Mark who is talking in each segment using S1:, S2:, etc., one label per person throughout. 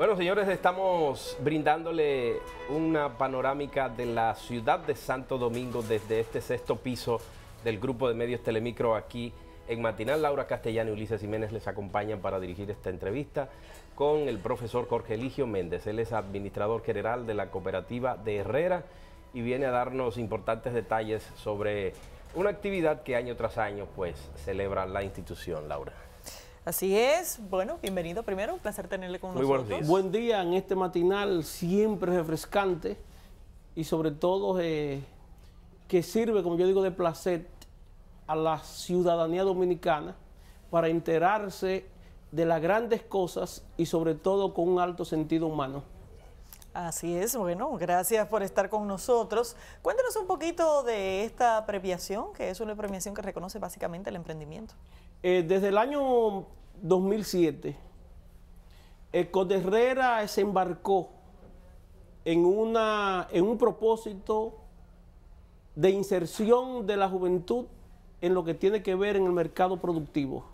S1: Bueno, señores, estamos brindándole una panorámica de la ciudad de Santo Domingo desde este sexto piso del grupo de medios Telemicro aquí en Matinal. Laura Castellano y Ulises Jiménez les acompañan para dirigir esta entrevista con el profesor Jorge Eligio Méndez. Él es administrador general de la cooperativa de Herrera y viene a darnos importantes detalles sobre una actividad que año tras año pues celebra la institución, Laura.
S2: Así es. Bueno, bienvenido primero. Un placer tenerle con nosotros. Buen día en este matinal, siempre refrescante y sobre todo eh, que sirve, como yo digo, de placer a la ciudadanía dominicana para enterarse de las grandes cosas y sobre todo con un alto sentido humano.
S3: Así es, bueno, gracias por estar con nosotros. Cuéntanos un poquito de esta premiación, que es una premiación que reconoce básicamente el emprendimiento.
S2: Eh, desde el año 2007, de Herrera se embarcó en, una, en un propósito de inserción de la juventud en lo que tiene que ver en el mercado productivo.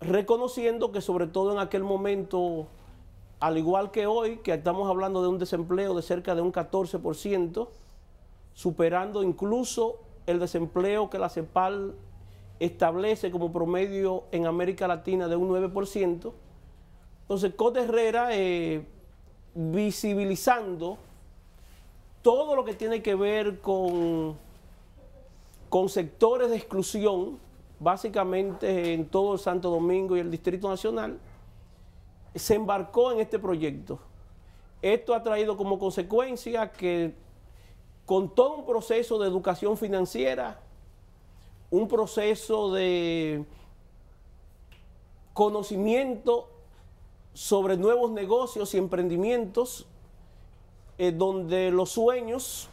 S2: Reconociendo que sobre todo en aquel momento, al igual que hoy, que estamos hablando de un desempleo de cerca de un 14%, superando incluso el desempleo que la CEPAL establece como promedio en América Latina de un 9%. Entonces, Cote Herrera, eh, visibilizando todo lo que tiene que ver con, con sectores de exclusión, básicamente en todo el Santo Domingo y el Distrito Nacional, se embarcó en este proyecto. Esto ha traído como consecuencia que con todo un proceso de educación financiera, un proceso de conocimiento sobre nuevos negocios y emprendimientos eh, donde los sueños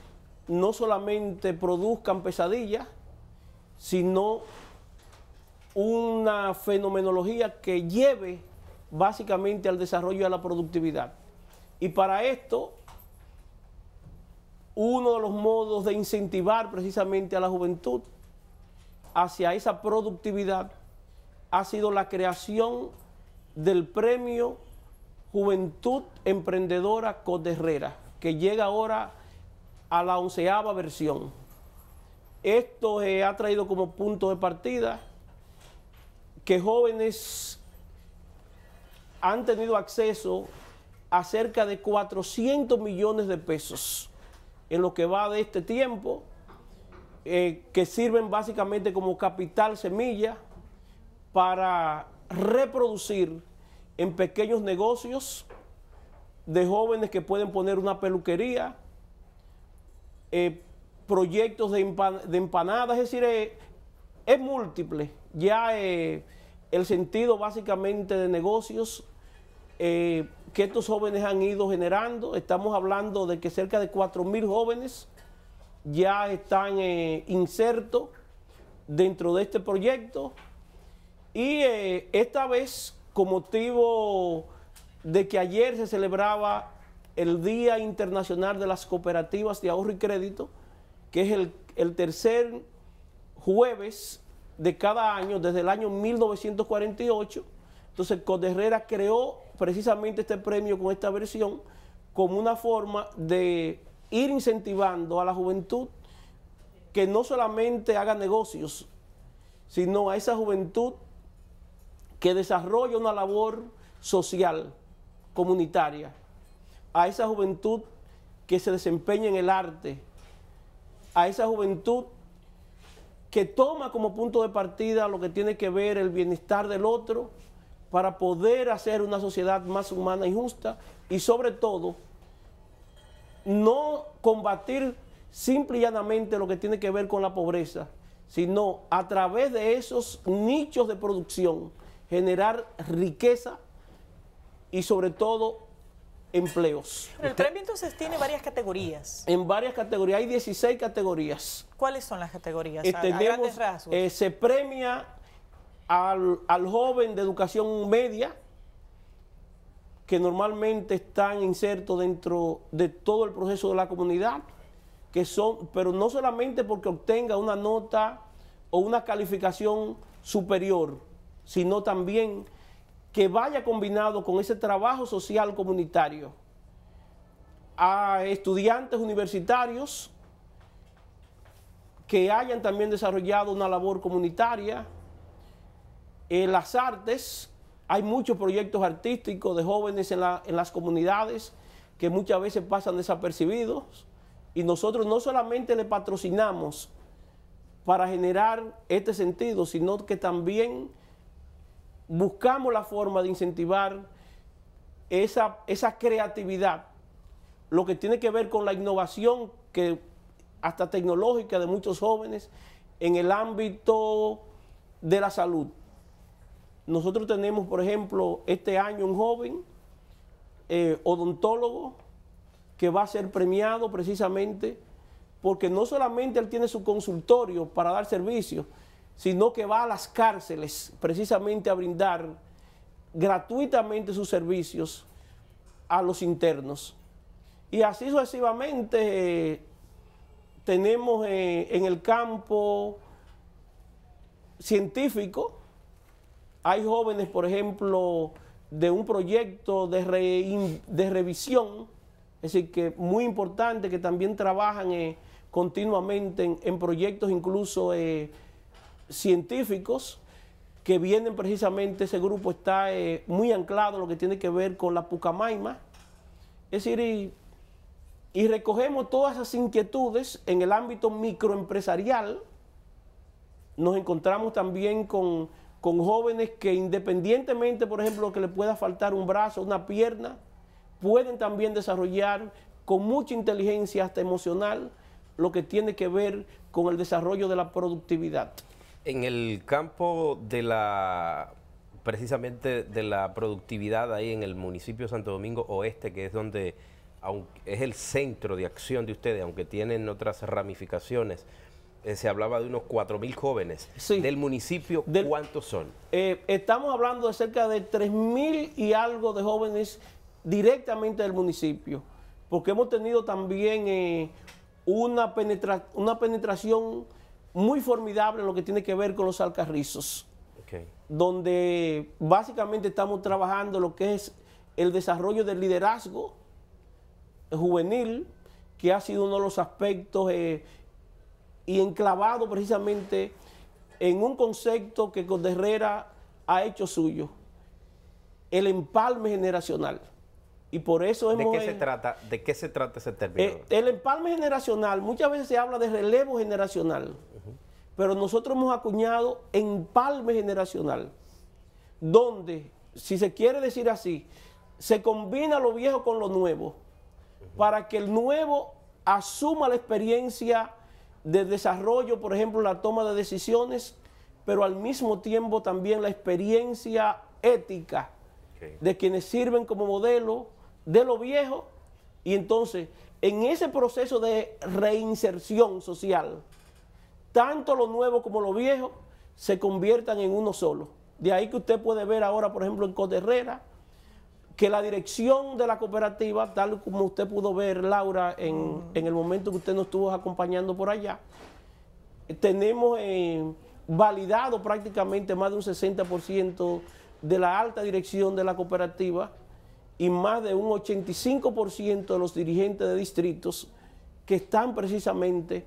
S2: no solamente produzcan pesadillas, sino una fenomenología que lleve básicamente al desarrollo de la productividad. Y para esto, uno de los modos de incentivar precisamente a la juventud hacia esa productividad ha sido la creación del premio Juventud Emprendedora Coderrera, que llega ahora a la onceava versión. Esto ha traído como punto de partida que jóvenes han tenido acceso a cerca de 400 millones de pesos en lo que va de este tiempo eh, que sirven básicamente como capital semilla para reproducir en pequeños negocios de jóvenes que pueden poner una peluquería, eh, proyectos de, empanadas, es decir, eh, es múltiple. Ya el sentido básicamente de negocios que estos jóvenes han ido generando, estamos hablando de que cerca de 4 mil jóvenes ya están eh, insertos dentro de este proyecto y eh, esta vez con motivo de que ayer se celebraba el Día Internacional de las Cooperativas de Ahorro y Crédito, que es el, el tercer jueves de cada año, desde el año 1948. Entonces, Coderrera creó precisamente este premio con esta versión como una forma de ir incentivando a la juventud que no solamente haga negocios, sino a esa juventud que desarrolle una labor social, comunitaria, a esa juventud que se desempeña en el arte, a esa juventud que toma como punto de partida lo que tiene que ver el bienestar del otro para poder hacer una sociedad más humana y justa y sobre todo no combatir simple y llanamente lo que tiene que ver con la pobreza, sino a través de esos nichos de producción generar riqueza y sobre todo empleos. el premio entonces tiene varias categorías. En varias categorías, hay 16 categorías.
S3: ¿Cuáles son las categorías? Eh, eh,
S2: se premia al joven de educación media, que normalmente están insertos dentro de todo el proceso de la comunidad, que son, pero no solamente porque obtenga una nota o una calificación superior, sino también que vaya combinado con ese trabajo social comunitario a estudiantes universitarios que hayan también desarrollado una labor comunitaria, en eh, las artes hay muchos proyectos artísticos de jóvenes en, las comunidades que muchas veces pasan desapercibidos y nosotros no solamente le patrocinamos para generar este sentido, sino que también buscamos la forma de incentivar esa, esa creatividad, lo que tiene que ver con la innovación que hasta tecnológica de muchos jóvenes en el ámbito de la salud. Nosotros tenemos, por ejemplo, este año un joven eh, odontólogo que va a ser premiado precisamente porque no solamente él tiene su consultorio para dar servicios, sino que va a las cárceles precisamente a brindar gratuitamente sus servicios a los internos. Y así sucesivamente eh, tenemos eh, en el campo científico, hay jóvenes, por ejemplo, de un proyecto de, revisión, es decir, que muy importante, que también trabajan eh, continuamente en, proyectos incluso eh, científicos, que vienen precisamente, ese grupo está eh, muy anclado en lo que tiene que ver con la Pucamaima. Es decir, y recogemos todas esas inquietudes en el ámbito microempresarial. Nos encontramos también con con jóvenes que independientemente, por ejemplo, que le pueda faltar un brazo, una pierna, pueden también desarrollar con mucha inteligencia hasta emocional lo que tiene que ver con el desarrollo de la productividad.
S1: En el campo de la precisamente de la productividad ahí en el municipio Santo Domingo Oeste, que es donde es el centro de acción de ustedes, aunque tienen otras ramificaciones, eh, se hablaba de unos 4.000 jóvenes del municipio. ¿Cuántos son? Eh, estamos hablando de cerca de
S2: 3.000 y algo de jóvenes directamente del municipio, porque hemos tenido también eh, una, penetración muy formidable en lo que tiene que ver con los alcarrizos, donde básicamente estamos trabajando lo que es el desarrollo del liderazgo juvenil, que ha sido uno de los aspectos y enclavado precisamente en un concepto que Herrera ha hecho suyo, el empalme generacional. Y por eso hemos... ¿De qué se
S1: trata, de qué se trata ese término? Eh,
S2: el empalme generacional, muchas veces se habla de relevo generacional, pero nosotros hemos acuñado empalme generacional, donde, si se quiere decir así, se combina lo viejo con lo nuevo, para que el nuevo asuma la experiencia de desarrollo, por ejemplo, la toma de decisiones, pero al mismo tiempo también la experiencia ética de quienes sirven como modelo de lo viejo. Y entonces, en ese proceso de reinserción social, tanto lo nuevo como lo viejo se conviertan en uno solo. De ahí que usted puede ver ahora, por ejemplo, en Coterrera, que la dirección de la cooperativa, tal como usted pudo ver, Laura, en, mm. el momento que usted nos estuvo acompañando por allá, tenemos eh, validado prácticamente más de un 60% de la alta dirección de la cooperativa y más de un 85% de los dirigentes de distritos que están precisamente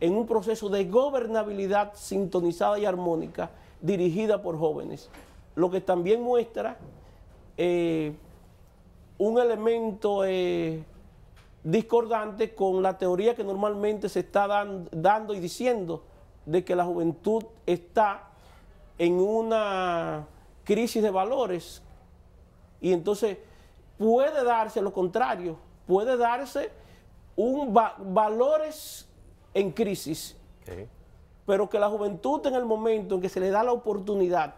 S2: en un proceso de gobernabilidad sintonizada y armónica dirigida por jóvenes, lo que también muestra eh, un elemento eh, discordante con la teoría que normalmente se está dando y diciendo de que la juventud está en una crisis de valores y entonces puede darse lo contrario, puede darse un valores en crisis, pero que la juventud en el momento en que se le da la oportunidad,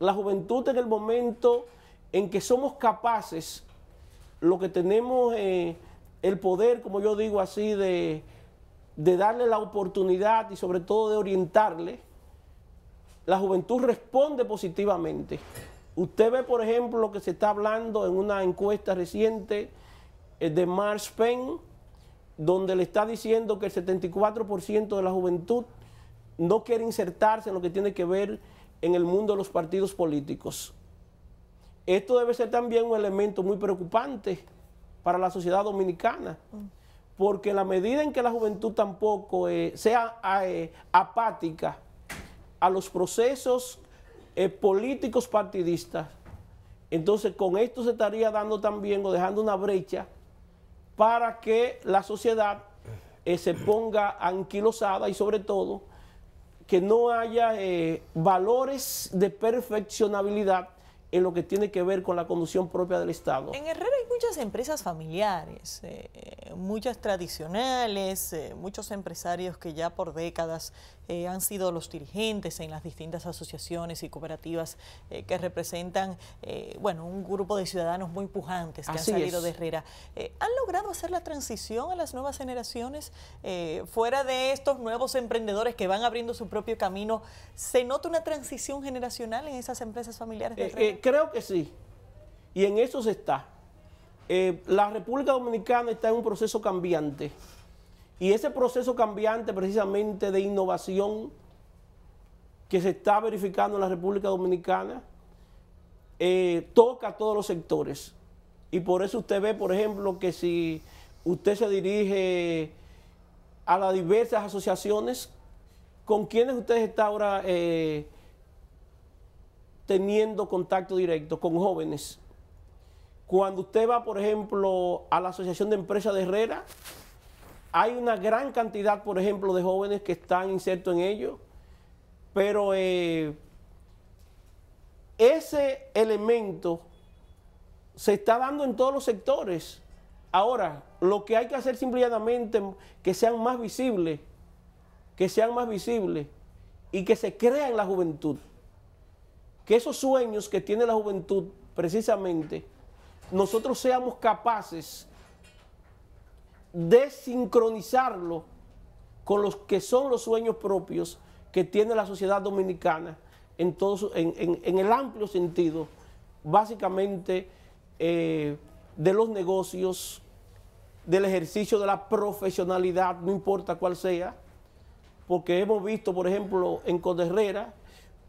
S2: la juventud en el momento en que somos capaces, lo que tenemos eh, el poder, como yo digo así, de, darle la oportunidad y sobre todo de orientarle, la juventud responde positivamente. Usted ve, por ejemplo, lo que se está hablando en una encuesta reciente eh, de Mars Penn, donde le está diciendo que el 74% de la juventud no quiere insertarse en lo que tiene que ver en el mundo de los partidos políticos. Esto debe ser también un elemento muy preocupante para la sociedad dominicana, porque la medida en que la juventud tampoco eh, sea eh, apática a los procesos eh, políticos partidistas, entonces con esto se estaría dando también o dejando una brecha para que la sociedad se ponga anquilosada y sobre todo que no haya valores de perfeccionabilidad en lo que tiene que ver con la conducción propia del Estado. En
S3: Herrera hay muchas empresas familiares, eh, muchas tradicionales, eh, muchos empresarios que ya por décadas eh, han sido los dirigentes en las distintas asociaciones y cooperativas que representan, bueno, un grupo de ciudadanos muy pujantes que han salido de Herrera. ¿Han logrado hacer la transición a las nuevas generaciones? fuera de estos nuevos emprendedores que van abriendo su propio camino, ¿se nota una transición generacional en esas empresas familiares de Herrera?
S2: creo que sí. Y en eso se está. Eh, la República Dominicana está en un proceso cambiante. Y ese proceso cambiante precisamente de innovación que se está verificando en la República Dominicana eh, toca a todos los sectores. Y por eso usted ve, por ejemplo, que si usted se dirige a las diversas asociaciones, ¿con quienes usted está ahora eh, teniendo contacto directo con jóvenes. Cuando usted va, por ejemplo, a la Asociación de Empresas de Herrera, hay una gran cantidad, por ejemplo, de jóvenes que están insertos en ello, pero eh, ese elemento se está dando en todos los sectores. Ahora, lo que hay que hacer simplemente que sean más visibles, que sean más visibles y que se crea en la juventud que esos sueños que tiene la juventud, precisamente, nosotros seamos capaces de sincronizarlo con los que son los sueños propios que tiene la sociedad dominicana en, todo, en, el amplio sentido, básicamente eh, de los negocios, del ejercicio de la profesionalidad, no importa cuál sea, porque hemos visto, por ejemplo, en Coderrera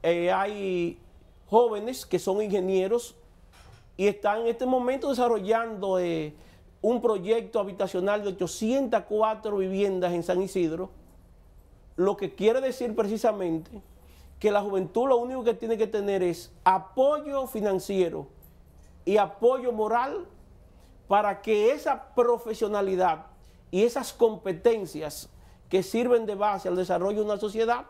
S2: eh, hay jóvenes que son ingenieros y están en este momento desarrollando eh, un proyecto habitacional de 804 viviendas en San Isidro, lo que quiere decir precisamente que la juventud lo único que tiene que tener es apoyo financiero y apoyo moral para que esa profesionalidad y esas competencias que sirven de base al desarrollo de una sociedad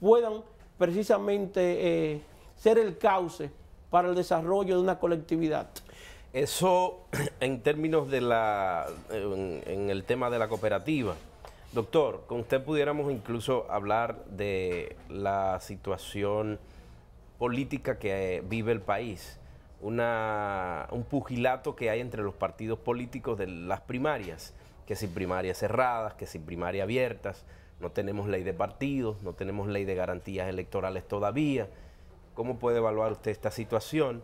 S2: puedan precisamente eh, ser el cauce para el desarrollo de una colectividad.
S1: Eso en términos de la, en, el tema de la cooperativa. Doctor, con usted pudiéramos incluso hablar de la situación política que eh, vive el país, una, un pugilato que hay entre los partidos políticos de las primarias, que sin primarias cerradas, que sin primarias abiertas, no tenemos ley de partidos, no tenemos ley de garantías electorales todavía. ¿Cómo puede evaluar usted esta situación?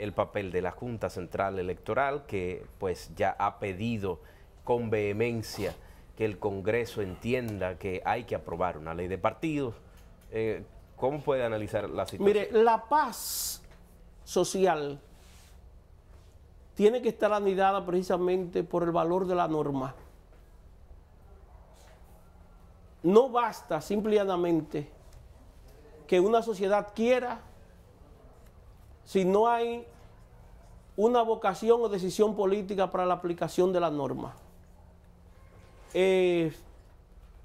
S1: El papel de la Junta Central Electoral, que pues ya ha pedido con vehemencia que el Congreso entienda que hay que aprobar una ley de partidos. Eh, ¿Cómo puede analizar la situación? Mire,
S2: la paz social tiene que estar anidada precisamente por el valor de la norma. No basta simplemente que una sociedad quiera si no hay una vocación o decisión política para la aplicación de la norma. Eh,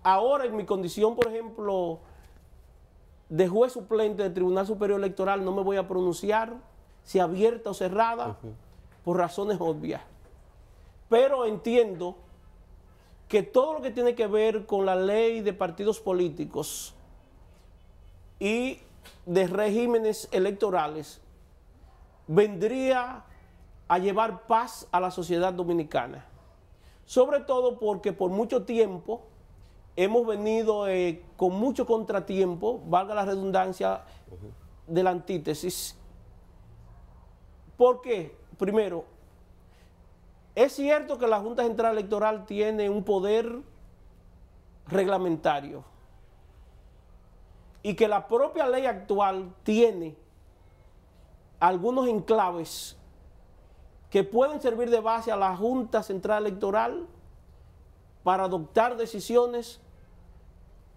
S2: ahora en mi condición, por ejemplo, de juez suplente del Tribunal Superior Electoral no me voy a pronunciar si abierta o cerrada por razones obvias. Pero entiendo que todo lo que tiene que ver con la ley de partidos políticos y de regímenes electorales vendría a llevar paz a la sociedad dominicana. Sobre todo porque por mucho tiempo hemos venido eh, con mucho contratiempo, valga la redundancia, de la antítesis. ¿Por qué? Primero, es cierto que la Junta Central Electoral tiene un poder reglamentario y que la propia ley actual tiene algunos enclaves que pueden servir de base a la Junta Central Electoral para adoptar decisiones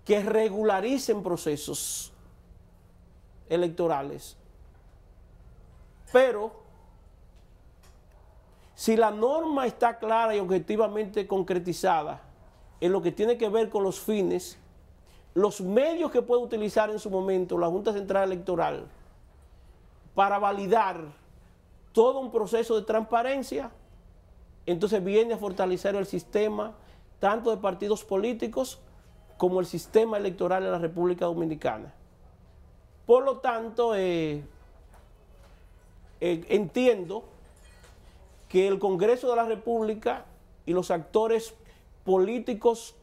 S2: que regularicen procesos electorales. Pero si la norma está clara y objetivamente concretizada en lo que tiene que ver con los fines, los medios que puede utilizar en su momento la Junta Central Electoral, para validar todo un proceso de transparencia, entonces viene a fortalecer el sistema tanto de partidos políticos como el sistema electoral de la República Dominicana. Por lo tanto, eh, eh, entiendo que el Congreso de la República y los actores políticos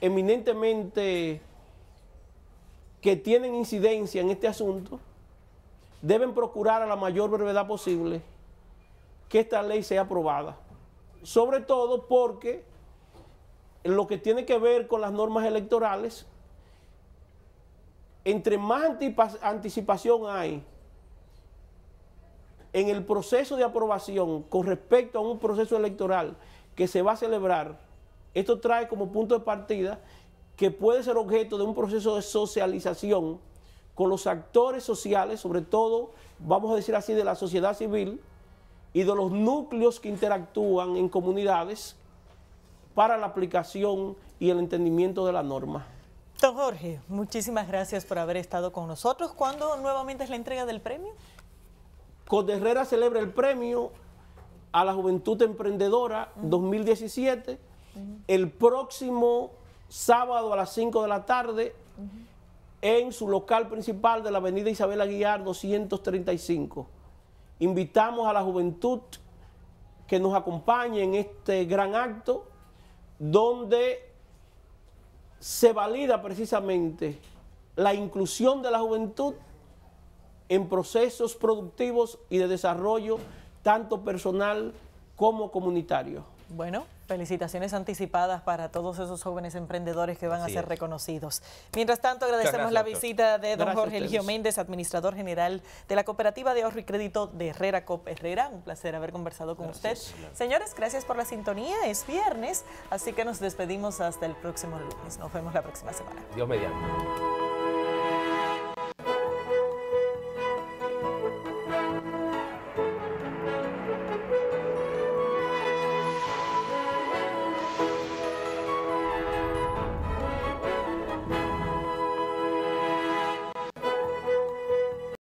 S2: eminentemente que tienen incidencia en este asunto deben procurar a la mayor brevedad posible que esta ley sea aprobada. Sobre todo porque lo que tiene que ver con las normas electorales, entre más anticipación hay en el proceso de aprobación con respecto a un proceso electoral que se va a celebrar, esto trae como punto de partida que puede ser objeto de un proceso de socialización con los actores sociales, sobre todo, vamos a decir así, de la sociedad civil y de los núcleos que interactúan en comunidades para la aplicación y el entendimiento de la norma. Don Jorge, muchísimas gracias por haber estado con nosotros. ¿Cuándo nuevamente es la entrega del premio? Herrera celebra el premio a la Juventud Emprendedora 2017 el próximo sábado a las 5 de la tarde en su local principal de la avenida Isabel Aguiar 235. Invitamos a la juventud que nos acompañe en este gran acto donde se valida precisamente la inclusión de la juventud en procesos productivos y de desarrollo tanto personal como comunitario.
S3: Bueno, Felicitaciones anticipadas para todos esos jóvenes emprendedores que van a ser reconocidos. Mientras tanto, agradecemos la visita de don Jorge Elgio Méndez, administrador general de la Cooperativa de Ahorro y Crédito de Herrera Cop Herrera. Un placer haber conversado con usted. Señores, gracias por la sintonía. Es viernes, así que nos despedimos hasta el próximo lunes. Nos vemos la próxima semana.
S1: Dios mediante.